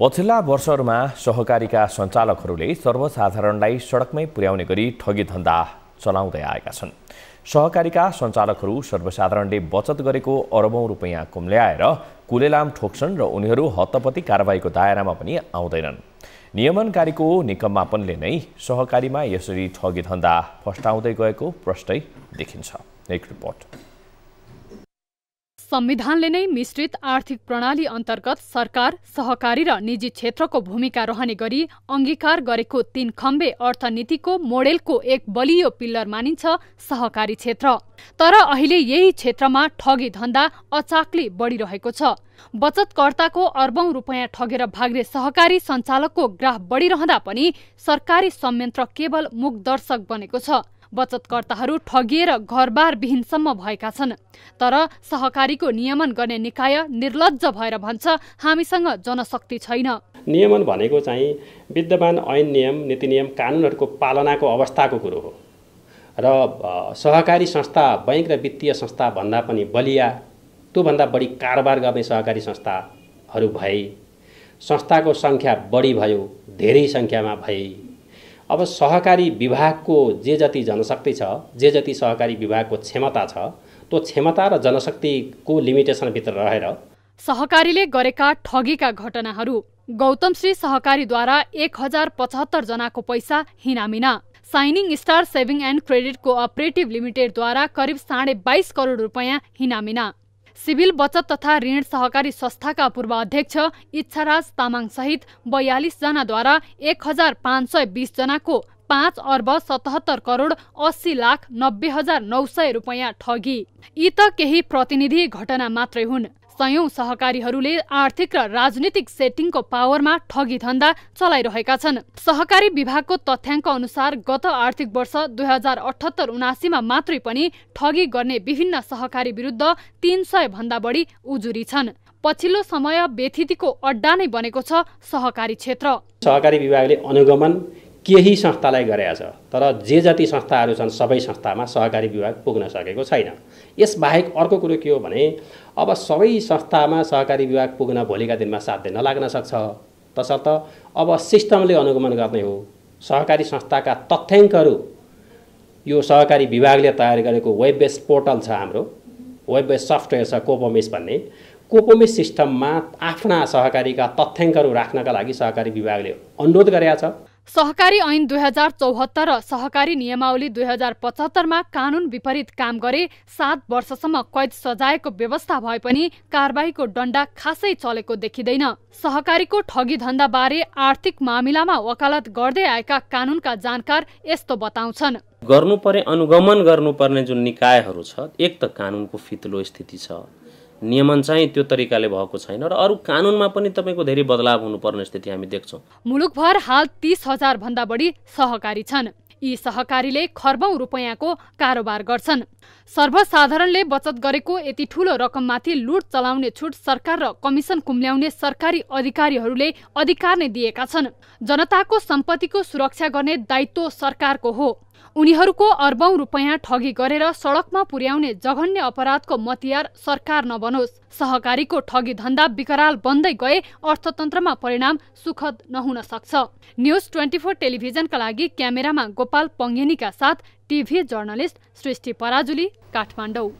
पछिल्ला वर्षहरूमा सहकारीका सञ्चालकहरूले सर्वसाधारणलाई सडकमै पुर्याउने गरी ठगी धन्दा चलाउँदै आएका छन् सहकारीका सञ्चालकहरू सर्वसाधारणले बचत गरेको अरबौँ रुपियाँ कुम्ल्याएर कुलेलाम ठोक्छन् र उनीहरू हतपति कारवाहीको दायरामा पनि आउँदैनन् नियमनकारीको निकम्मापनले नै सहकारीमा यसरी ठगी धन्दा फस्टाउँदै गएको प्रष्टै देखिन्छ एक रिपोर्ट संविधानले नै मिश्रित आर्थिक प्रणाली अन्तर्गत सरकार सहकारी र निजी क्षेत्रको भूमिका रहने गरी अङ्गीकार गरेको तीन खम्बे अर्थनीतिको मोडेलको एक बलियो पिल्लर मानिन्छ सहकारी क्षेत्र तर अहिले यही क्षेत्रमा ठगी धन्दा अचाक्ली बढिरहेको छ बचतकर्ताको अर्बौं रुपियाँ ठगेर भाग्ने सहकारी सञ्चालकको ग्राफ बढिरहँदा पनि सरकारी संयन्त्र केवल मुखदर्शक बनेको छ बचतकर्ताहरू ठगिएर घरबारविहीनसम्म भएका छन् तर सहकारीको नियमन गर्ने निकाय निर्लज भएर भन्छ हामीसँग जनशक्ति छैन नियमन भनेको चाहिँ विद्यमान ऐन नियम नीति नियम कानुनहरूको पालनाको अवस्थाको कुरो हो र सहकारी संस्था बैङ्क र वित्तीय संस्था भन्दा पनि बलिया त्योभन्दा बढी कारोबार गर्ने सहकारी संस्थाहरू भए संस्थाको सङ्ख्या बढी भयो धेरै सङ्ख्यामा भए अब सहकारी विभागको जे जति जनशक्ति छ जे जति सहकारी विभागको क्षमता छ त्यो क्षमता र जनशक्तिको लिमिटेसनभित्र रहेर सहकारीले गरेका ठगीका घटनाहरू गौतम श्री सहकारीद्वारा एक हजार पचहत्तर जनाको पैसा हिनामिना shining star saving and credit cooperative लिमिटेडद्वारा करिब साढे बाइस करोड रुपियाँ हिनामिना सिभिल बचत तथा ऋण सहकारी संस्थाका पूर्वाध्यक्ष इच्छाराज तामाङसहित बयालिसजनाद्वारा एक हजार पाँच सय जनाको पाँच अर्ब सतहत्तर करोड अस्सी लाख नब्बे हजार नौ सय रुपियाँ ठगी यी त केही प्रतिनिधि घटना मात्रै हुन् सयौं सहकारीहरूले आर्थिक र राजनीतिक सेटिङको पावरमा ठगी धन्दा चलाइरहेका छन् सहकारी विभागको तथ्याङ्क अनुसार गत आर्थिक वर्ष दुई हजार अठहत्तर उनासीमा मात्रै पनि ठगी गर्ने विभिन्न सहकारी विरुद्ध तीन सय भन्दा बढी उजुरी छन् पछिल्लो समय व्यथितिको अड्डा नै बनेको छ सहकारी क्षेत्र सहकारी विभागले अनुगमन केही संस्थालाई गरेका छ तर जे जति संस्थाहरू छन् सबै संस्थामा सहकारी विभाग पुग्न सकेको छैन यसबाहेक अर्को कुरो के हो भने अब सबै संस्थामा सहकारी विभाग पुग्न भोलिका दिनमा साध्य नलाग्न सक्छ तसर्थ अब सिस्टमले अनुगमन गर्ने हो सहकारी संस्थाका तथ्याङ्कहरू यो सहकारी विभागले तयार गरेको वेब बेस्ड पोर्टल छ हाम्रो वेब बेस्ड सफ्टवेयर छ कोपोमिस भन्ने कोपोमिस सिस्टममा आफ्ना सहकारीका तथ्याङ्कहरू राख्नका लागि सहकारी विभागले अनुरोध गरेका छ सहकारी ऐन दुई हजार चौहत्तर र सहकारी नियमावली दुई हजार पचहत्तरमा कानुन विपरीत काम गरे सात वर्षसम्म कैद सजायको व्यवस्था भए पनि कारवाहीको डण्डा खासै चलेको देखिँदैन सहकारीको ठगी धन्दाबारे आर्थिक मामिलामा वकालत गर्दै आएका कानुनका जानकार यस्तो बताउँछन् गर्नु अनुगमन गर्नुपर्ने जुन निकायहरू छ एक त कानुनको फितलो स्थिति छ नियमन चाहिँ त्यो तरिकाले भएको छैन र अरू कानुनमा पनि तपाईँको धेरै बदलाव हुनुपर्ने स्थिति हामी देख्छौँ मुलुकभर हाल तिस हजार भन्दा बढी सहकारी छन् यी सहकारीले खर्बौँ रुपैयाँको कारोबार गर्छन् सर्वसाधारणले बचत गरेको यति ठूलो रकममाथि लुट चलाउने छुट सरकार र कमिसन कुम्ल्याउने सरकारी अधिकारीहरूले अधिकार नै दिएका छन् जनताको सम्पत्तिको सुरक्षा गर्ने दायित्व सरकारको हो उनीहरूको अर्बौं रुपैयाँ ठगी गरेर सडकमा पुर्याउने जघन्य अपराधको मतियार सरकार नबनोस् सहकारीको ठगी धन्दा विकराल बन्दै गए अर्थतन्त्रमा परिणाम सुखद नहुन सक्छ न्युज ट्वेन्टी फोर टेलिभिजनका लागि क्यामेरामा गोपाल पङ्गेनीका साथ टिभी जर्नलिस्ट सृष्टि पराजुली काठमाडौँ